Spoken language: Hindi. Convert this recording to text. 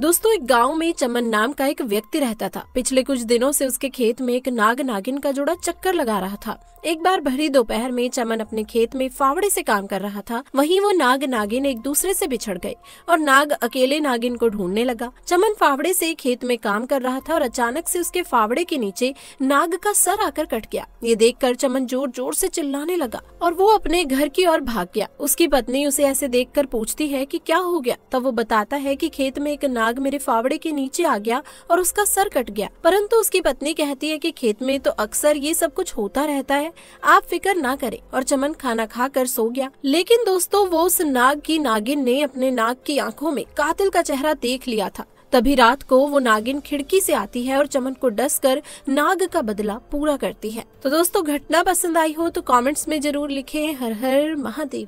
दोस्तों एक गांव में चमन नाम का एक व्यक्ति रहता था पिछले कुछ दिनों से उसके खेत में एक नाग नागिन का जोड़ा चक्कर लगा रहा था एक बार भरी दोपहर में चमन अपने खेत में फावड़े से काम कर रहा था वहीं वो नाग नागिन एक दूसरे से बिछड़ गए और नाग अकेले नागिन को ढूंढने लगा चमन फावड़े से खेत में काम कर रहा था और अचानक से उसके फावड़े के नीचे नाग का सर आकर कट गया ये कर चमन जोर जोर से चिल्लाने लगा और वो अपने घर की ओर भाग गया उसकी पत्नी उसे ऐसे कर पूछती है की क्या हो गया तब वो बताता है की खेत में एक नाग मेरे फावड़े के नीचे आ गया और उसका सर कट गया परंतु उसकी पत्नी कहती है कि खेत में तो अक्सर ये सब कुछ होता रहता है आप फिक्र ना करें और चमन खाना खा कर सो गया लेकिन दोस्तों वो उस नाग की नागिन ने अपने नाग की आंखों में कातिल का चेहरा देख लिया था तभी रात को वो नागिन खिड़की से आती है और चमन को डस कर नाग का बदला पूरा करती है तो दोस्तों घटना पसंद आई हो तो कमेंट्स में जरूर लिखें हर हर महादेव